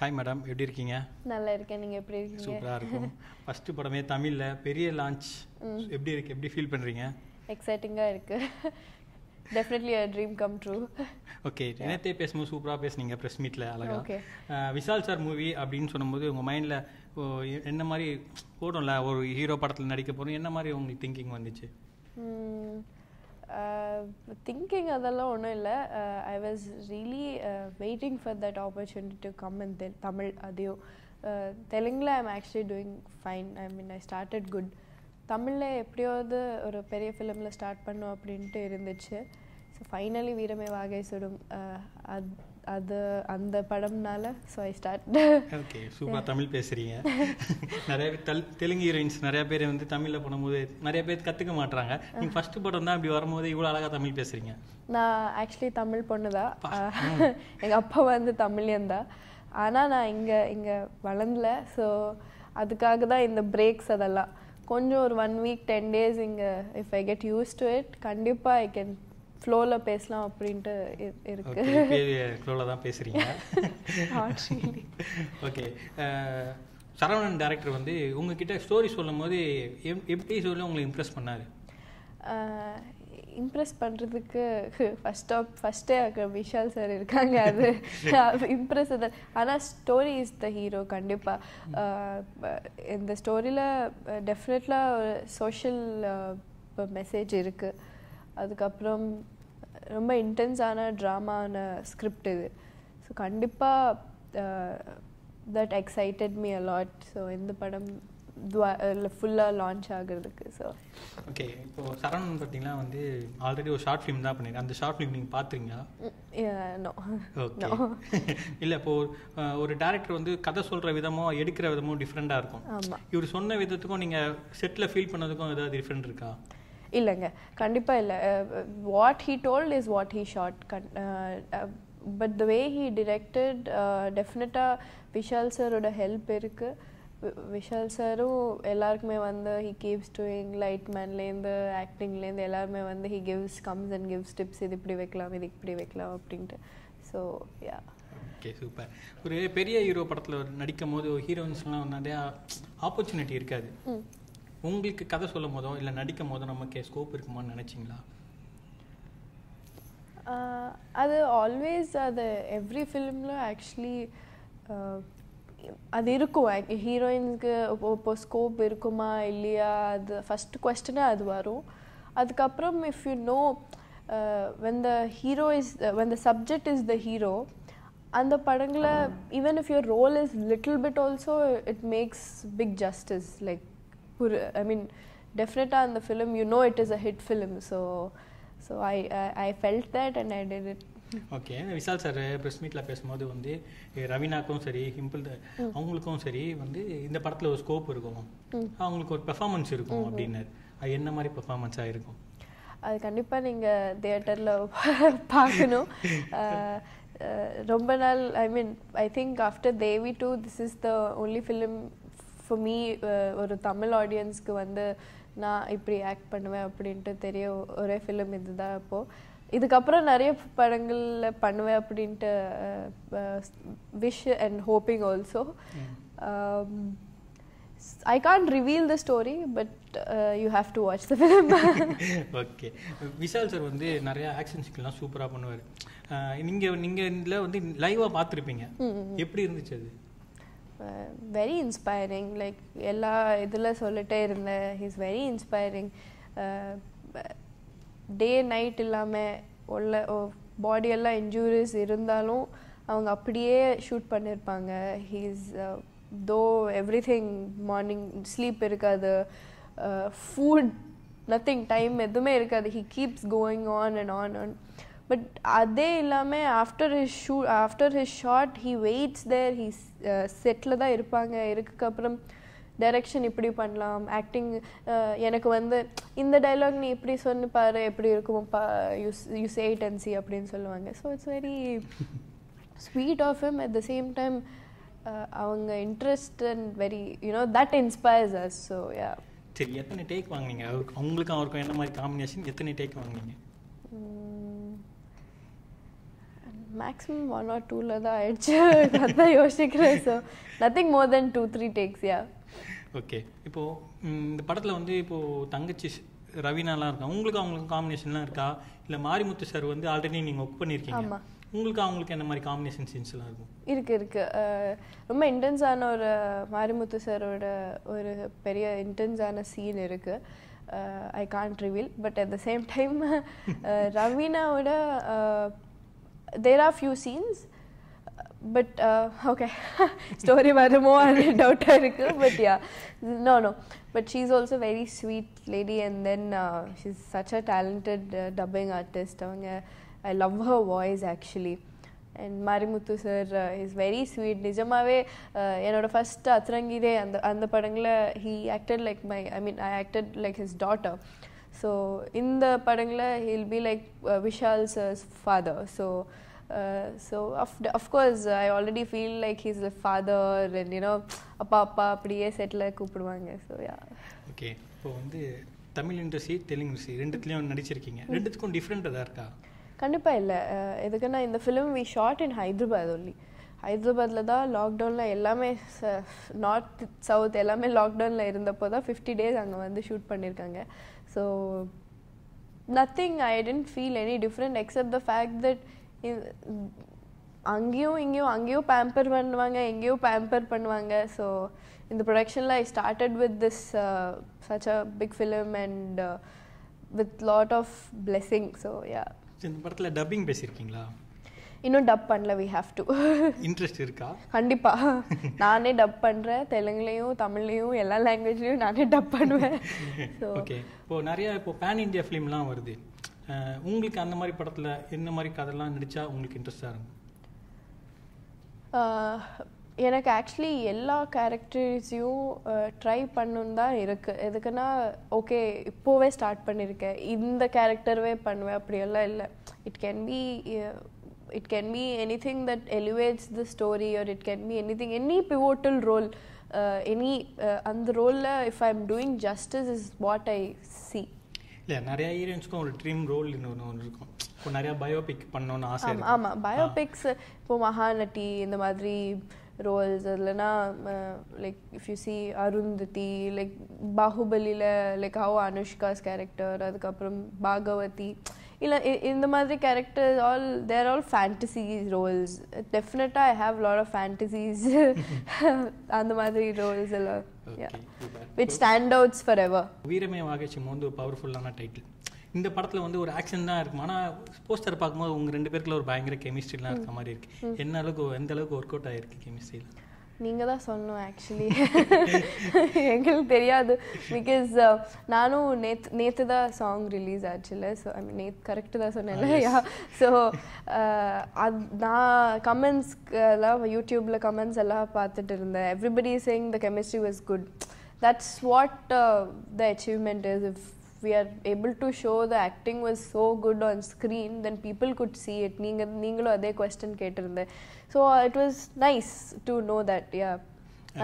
Hi madam எப்படி இருக்கீங்க நல்லா இருக்கேன் நீங்கள் எப்படி இருக்கீங்க சூப்பராக இருக்கும் ஃபஸ்ட்டு படமே தமிழில் பெரிய லான்ச் எப்படி இருக்கு எப்படி ஃபீல் பண்ணுறீங்க எக்ஸைட்டிங்காக இருக்குது definitely a dream come true okay நேற்றே பேசும்போது சூப்பராக பேசுனீங்க ப்ரெஸ் மீட்டில் அழகாக விசால் சார் மூவி அப்படின்னு சொல்லும்போது உங்கள் மைண்டில் என்ன மாதிரி ஓடும்ல ஒரு ஹீரோ படத்தில் நடிக்க போகிறோம் என்ன மாதிரி உங்களுக்கு திங்கிங் வந்துச்சு திங்கிங் uh, அதெல்லாம் ஒன்றும் இல்லை I was really waiting for that opportunity to come in then Tamil அதையோ தெலுங்கில் am actually doing fine I mean I started good தமிழில் எப்படியாவது ஒரு பெரிய ஃபிலிமில் ஸ்டார்ட் பண்ணும் அப்படின்ட்டு இருந்துச்சு ஸோ ஃபைனலி வீரமே வாகை சுடும் அது அது அந்த படம்னால so I start okay super Tamil பேசுகிறீங்க நிறைய பேர் தல் தெலுங்கு ஹீரோயின்ஸ் நிறைய பேர் வந்து தமிழில் போடும்போது நிறைய பேர் கற்றுக்க மாட்டாங்க நீங்கள் ஃபஸ்ட்டு படம் தான் இப்படி வரும்போது இவ்வளோ அழகாக தமிழ் பேசுகிறீங்க நான் ஆக்சுவலி தமிழ் பொண்ணு தான் எங்கள் அப்பா வந்து தமிழியன் தான் ஆனால் நான் இங்கே இங்கே வளர்ந்தல ஸோ அதுக்காக தான் இந்த பிரேக்ஸ் அதெல்லாம் கொஞ்சம் ஒரு ஒன் வீக் டென் டேஸ் இங்கே if I get used to it கண்டிப்பாக ஐ கேன் ஃப்ளோவில் பேசலாம் அப்படின்ட்டு இருக்கு ஃப்ளோவில் தான் பேசுகிறீங்க ஓகே சரவணன் டேரக்டர் வந்து உங்ககிட்ட ஸ்டோரி சொல்லும் போது எப்படி சொல்லி உங்களை இம்ப்ரெஸ் பண்ணார் இம்ப்ரெஸ் பண்ணுறதுக்கு ஃபஸ்ட் ஆஃப் ஃபஸ்ட்டே அங்கே விஷால் சார் இருக்காங்க அது இம்ப்ரெஸ் அது ஆனால் ஸ்டோரி இஸ் த ஹீரோ கண்டிப்பாக இந்த ஸ்டோரியில் டெஃபினெட்லாக ஒரு சோஷியல் மெசேஜ் இருக்குது அதுக்கப்புறம் ரொம்ப இன்டென்ஸான ட்ராமான ஸ்கிரிப்ட் இது ஸோ கண்டிப்பாக that excited me a lot so இந்த படம் ஃபுல்லாக லான்ச் ஆகிறதுக்கு ஸோ ஓகே இப்போது சரண் பார்த்தீங்கன்னா வந்து ஆல்ரெடி ஒரு ஷார்ட் ஃபிலிம் தான் பண்ணியிருக்கேன் அந்த ஷார்ட் ஃபிலிம் நீங்கள் பார்த்துருங்களா இல்லை இப்போது ஒரு டேரக்டர் வந்து கதை சொல்கிற விதமோ எடுக்கிற விதமோ டிஃப்ரெண்ட்டாக இருக்கும் இவர் சொன்ன விதத்துக்கும் நீங்கள் செட்டில் ஃபீல் பண்ணதுக்கும் ஏதாவது டிஃப்ரெண்ட் இருக்கா இல்லைங்க கண்டிப்பாக இல்லை what he told is what he shot but the way he directed டெஃபினட்டாக விஷால் சாரோட ஹெல்ப் இருக்குது விஷால் சாரும் எல்லாருக்குமே வந்து ஹி கீப்ஸ் டூயிங் லைட் மேன்லேருந்து ஆக்டிங்லேருந்து எல்லாருமே வந்து he gives comes and gives tips இது இப்படி வைக்கலாம் இது இப்படி வைக்கலாம் அப்படின்ட்டு ஸோ யா ஓகே சூப்பர் ஒரு பெரிய ஹீரோ படத்தில் நடிக்கும் போது ஹீரோயின்ஸ்லாம் நிறையா ஆப்பர்ச்சுனிட்டி இருக்காது உங்களுக்கு கதை சொல்லும் போதோ இல்லை நடிக்கும் போதோ நமக்கு ஸ்கோப் இருக்குமான்னு நினைச்சிங்களா அது ஆல்வேஸ் அது எவ்ரி ஃபிலிமில் ஆக்சுவலி அது இருக்கும் ஹீரோயின்ஸ்க்கு இப்போ ஸ்கோப் இருக்குமா இல்லையா அது ஃபஸ்ட் கொஸ்டினே அது வரும் அதுக்கப்புறம் if you know when the hero is when the subject is the hero அந்த படங்களை even if your role is little bit also it makes big justice like ஒரு ஐ மீன் டெஃபினட்டாக அந்த film you know it is a hit film so so I I felt that and I did it okay Vishal sir press மீட்டில் பேசும்போது வந்து ரவீனாக்கும் சரி ஹிம்பிள் அவங்களுக்கும் சரி வந்து இந்த படத்தில் ஒரு ஸ்கோப் இருக்கும் அவங்களுக்கு ஒரு பெர்ஃபார்மன்ஸ் இருக்கும் அப்படின்னு அது என்ன மாதிரி பெர்ஃபார்மன்ஸாக இருக்கும் அது கண்டிப்பாக நீங்கள் தியேட்டரில் பார்க்கணும் ரொம்ப நாள் I mean I think after Devi two this is the only film for me ஒரு தமிழ் ஆடியன்ஸ்க்கு வந்து நான் இப்படி ஆக்ட் பண்ணுவேன் அப்படின்ட்டு தெரிய ஒரே ஃபிலிம் இதுதான் இப்போது இதுக்கப்புறம் நிறைய படங்களில் பண்ணுவேன் அப்படின்ட்டு wish and hoping also I can't reveal the story but you have to watch the film okay Vishal sir வந்து நிறைய ஆக்ஷன் சீன்லாம் சூப்பராக பண்ணுவார் நீங்கள் நீங்கள் இதில் வந்து லைவாக பார்த்துருப்பீங்க எப்படி இருந்துச்சு அது வெரி இன்ஸ்பைரிங் லைக் எல்லா இதில் சொல்லிட்டே இருந்தேன் is very inspiring day night இல்லாமல் உள்ள பாடியெல்லாம் இன்ஜூரிஸ் இருந்தாலும் அவங்க அப்படியே ஷூட் பண்ணியிருப்பாங்க he's though everything morning sleep இருக்காது ஃபுட் நத்திங் டைம் எதுவுமே இருக்காது he keeps going on and on and but அதே இல்லாமல் after his shoot after his shot he waits there he settle தான் இருப்பாங்க இருக்குக்கப்புறம் டைரக்ஷன் இப்படி பண்ணலாம் ஆக்டிங் uh, எனக்கு வந்து இந்த டைலாக் நீ இப்படி சொன்னு பாரு எப்படி இருக்கும் பா use you said and see அப்படின்னு சொல்லுவாங்க so it's very sweet of him at the same time அவங்க interest and very you know that inspires us so ya சரி எத்தனை டேக் வாங்கினீங்க அவங்களுக்கும் அவருக்கும் என்ன மாதிரி காம்பினேஷன் எத்தனை டேக் வாங்கினீங்க மேக்ஸிமம் ஒன் ஆர் டூவில் தான் ஆயிடுச்சு அதான் யோசிக்கிறேன் so nothing more than two three takes ya okay இப்போது இந்த படத்தில் வந்து இப்போது தங்கச்சி ரவீனாலாம் இருக்கா உங்களுக்கு அவங்களுக்கு காம்பினேஷன்லாம் இருக்கா இல்லை மாரிமுத்து சார் வந்து ஆல்ரெடி நீங்கள் ஒர்க் பண்ணியிருக்கீங்க உங்களுக்கு அவங்களுக்கு என்ன மாதிரி காம்பினேஷன் சீன்ஸ்லாம் இருக்கும் இருக்குது இருக்குது ரொம்ப இன்டென்ஸான ஒரு மாரிமுத்து சாரோட ஒரு பெரிய இன்டென்ஸான சீன் இருக்குது I can't reveal but at the same time ரவீனாவோட there are few scenes, but uh, okay, story about a more doubt article, but yeah, no, no. But she's also a very sweet lady, and then uh, she's such a talented uh, dubbing artist. Um, I love her voice actually. And Marimuthu sir is very sweet. Nijamave, uh, first Atrangide and the, and the Padangla, he acted like my, I mean, I acted like his daughter. So இந்த படங்களில் he'll be like Vishal sir's father so so of of course I already feel like he's father and you know அப்பா அப்பா அப்படியே settle கூப்பிடுவாங்க so yeah okay இப்போ வந்து Tamil industry Telugu industry ரெண்டுத்துலேயும் நடிச்சிருக்கீங்க ரெண்டுத்துக்கும் டிஃப்ரெண்ட் எதாக இருக்கா கண்டிப்பாக இல்லை எதுக்குன்னா இந்த film we shot in Hyderabad only ஹைதராபாத்தில் தான் லாக்டவுனில் எல்லாமே நார்த் சவுத் எல்லாமே லாக்டவுனில் இருந்தப்போ தான் ஃபிஃப்டி டேஸ் அங்கே வந்து ஷூட் பண்ணியிருக்காங்க so nothing I didn't feel any different except the fact that அங்கேயும் இங்கேயும் அங்கேயும் பேம்பர் பண்ணுவாங்க எங்கேயும் பேம்பர் பண்ணுவாங்க ஸோ இந்த ப்ரொடக்ஷனில் I started with this such a big film and with lot of blessing so ya இந்த படத்தில் டப்பிங் பேசியிருக்கீங்களா இன்னும் டப் பண்ணல வி ஹாவ் டு இன்ட்ரெஸ்ட் இருக்கா கண்டிப்பாக நானே டப் பண்ணுறேன் தெலுங்குலையும் தமிழ்லையும் எல்லா லாங்குவேஜ்லேயும் நானே டப் பண்ணுவேன் ஓகே இப்போ நிறையா இப்போ பேன் இண்டியா ஃபிலிம்லாம் வருது உங்களுக்கு அந்த மாதிரி படத்தில் என்ன மாதிரி கதைலாம் நடிச்சா உங்களுக்கு இன்ட்ரெஸ்டா இருக்கும் எனக்கு ஆக்சுவலி எல்லா கேரக்டர்ஸையும் ட்ரை பண்ணணும் தான் இருக்குது எதுக்குன்னா ஓகே இப்போவே ஸ்டார்ட் பண்ணியிருக்கேன் இந்த கேரக்டர்வே பண்ணுவேன் அப்படியெல்லாம் இல்லை it can be it can be anything that elevates the story or it can be anything any pivotal role uh, any uh, அந்த ரோலில் if I am doing justice is what I see இல்லை நிறையா ஹீரோயின்ஸ்க்கும் ஒரு dream role இன்னொன்று ஒன்று இருக்கும் இப்போ biopic பண்ணணும்னு ஆசை ஆமாம் பயோபிக்ஸ் இப்போ மகாநட்டி இந்த மாதிரி ரோல்ஸ் இல்லைனா like if you see Arundhati like பாகுபலியில் லைக் ஹவு அனுஷ்காஸ் கேரக்டர் அதுக்கப்புறம் பாகவதி இல்லை இந்த மாதிரி character all there all fantasy roles டெஃபினட்டாக I have lot of fantasies அந்த மாதிரி ரோல்ஸ் எல்லாம் which stand outs for ever வீரமே வாகேஷம் வந்து ஒரு பவர்ஃபுல்லான டைட்டில் இந்த படத்தில் வந்து ஒரு ஆக்ஷன் தான் இருக்கும் ஆனால் போஸ்டர் பார்க்கும்போது உங்கள் ரெண்டு பேருக்குள்ள ஒரு பயங்கர கெமிஸ்ட்ரிலாம் இருக்க மாதிரி இருக்குது என்ன அளவுக்கு எந்த அளவுக்கு ஒர்க் அவுட் ஆகிருக்கு கெமிஸ்ட்ரியில் நீங்கள் தான் சொல்லணும் ஆக்சுவலி எங்களுக்கு தெரியாது பிகாஸ் uh, நானும் நேத்து நேற்று தான் சாங் ரிலீஸ் இல்லை ஸோ ஐ மீன் நேத்து கரெக்டு தான் சொன்னேன் ah, இல்லையா ஸோ uh, அது நான் கமெண்ட்ஸ்க்கு எல்லாம் யூடியூப்பில் கமெண்ட்ஸ் எல்லாம் பார்த்துட்டு இருந்தேன் everybody saying the chemistry was good that's what the achievement is if we are to show the acting acting was good on on then people could could see it. நீங்களும் அதே question கேட்டிருந்தேன் so it was nice to know that yeah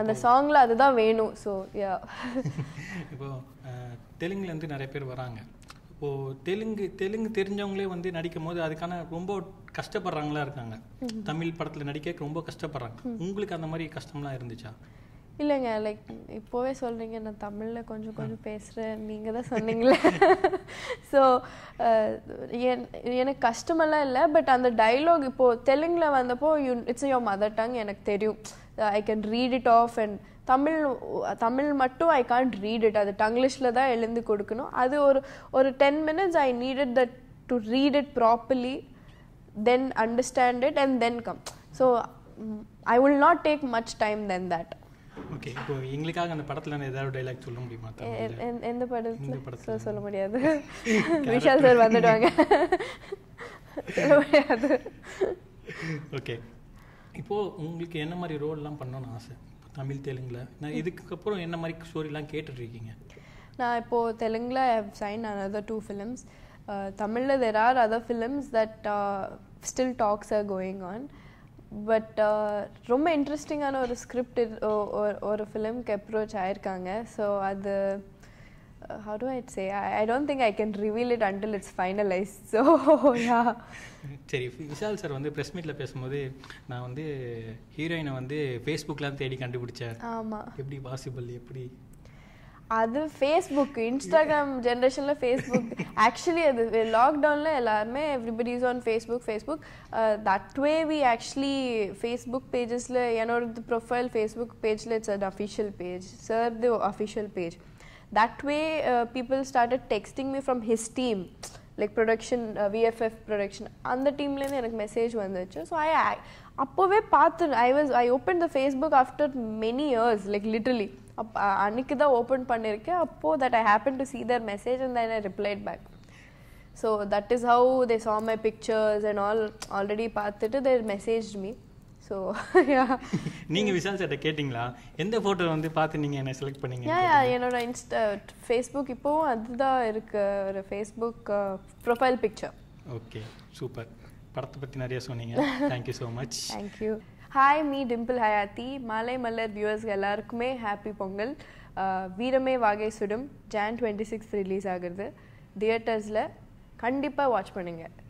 அந்த சாங்கில் அதுதான் வேணும் so yeah இப்போ தெலுங்குலேருந்து நிறைய பேர் வராங்க இப்போ தெலுங்கு தெலுங்கு தெரிஞ்சவங்களே வந்து நடிக்கும் போது அதுக்கான ரொம்ப கஷ்டப்படுறாங்களா இருக்காங்க தமிழ் படத்தில் நடிக்க ரொம்ப கஷ்டப்படுறாங்க உங்களுக்கு அந்த மாதிரி கஷ்டம்லாம் இருந்துச்சா இல்லைங்க லைக் இப்போவே சொல்கிறீங்க நான் தமிழில் கொஞ்சம் கொஞ்சம் பேசுகிறேன் நீங்கள் தான் சொன்னீங்களே ஸோ எனக்கு கஷ்டமெல்லாம் இல்லை பட் அந்த டைலாக் இப்போது தெலுங்கில் வந்தப்போ you it's your mother tongue எனக்கு தெரியும் I can read it off and Tamil Tamil மட்டும் ஐ கான்ட் ரீட் இட் அது டங்கிலீஷில் தான் எழுந்து கொடுக்கணும் அது ஒரு ஒரு ten minutes I needed that to read it properly then understand it and then come so I will not take much time then that okay இப்போ எங்களுக்காக அந்த படத்துல ஏதாவது டைலாக் சொல்ல முடியுமா எந்த படம் இந்த படத்துல சொல்ல முடியாது விஷால் சார் வந்துடுவாங்க ஓகே இப்போ உங்களுக்கு என்ன மாதிரி ரோல்லாம் பண்ணணும்னு ஆசை தமிழ் தெலுங்குல நான் இதுக்கப்புறம் என்ன மாதிரி ஸ்டோரிலாம் கேட்டுட்ருக்கீங்க நான் இப்போது தெலுங்கில் how sign another two films தமிழில் there are other films that still talks are going on but uh, ரொம்ப இன்ட்ரெஸ்டிங்கான ஒரு ஸ்கிரிப்ட் ஒரு ஃபிலிம்க்கு அப்ரோச் ஆயிருக்காங்க ஸோ அது how uh, to I say? I don't think I can reveal it until it's finalise so So, சரி Vishal sir வந்து press மீட்டில் பேசும்போது நான் வந்து ஹீரோயினை வந்து ஃபேஸ்புக்கில் தேடி கண்டுபிடிச்சேன் ஆமாம் எப்படி பாசிபிள் எப்படி அது ஃபேஸ்புக் இன்ஸ்டாகிராம் ஜென்ரேஷனில் ஃபேஸ்புக் ஆக்சுவலி அது லாக்டவுனில் எல்லாருமே everybody is on Facebook Facebook that way we actually Facebook பேஜஸில் என்னோடது ப்ரொஃபைல் ஃபேஸ்புக் பேஜில் it's at official page sir the official page that way people started texting me from his team like production VFF production அந்த டீம்லேருந்து எனக்கு message வந்துச்சு so I அப்போவே பார்த்து I was I open the Facebook after many years like literally up அன்னைக்கு தான் open பண்ணியிருக்கேன் அப்போது that I happen to see their message and then I replied back so that is how they saw my pictures and all already பார்த்துட்டு their message me so நீங்கள் விஷால் சார்ட்ட கேட்டிங்களா எந்த photo வந்து பார்த்து நீங்கள் என்ன செலக்ட் பண்ணீங்க என்னோட இன்ஸ்டா ஃபேஸ்புக் இப்போவும் அதுதான் இருக்கு ஒரு Facebook profile picture okay super படத்தை பற்றி நிறைய சொன்னீங்க thank you so much thank you hi me Dimple Hayathi Maalai Malar viewers எல்லாருக்குமே happy Pongal Veerame Vaagai Soodum Jan twenty six release ஆகுறது தியேட்டர்ஸில் கண்டிப்பாக வாட்ச் பண்ணுங்கள்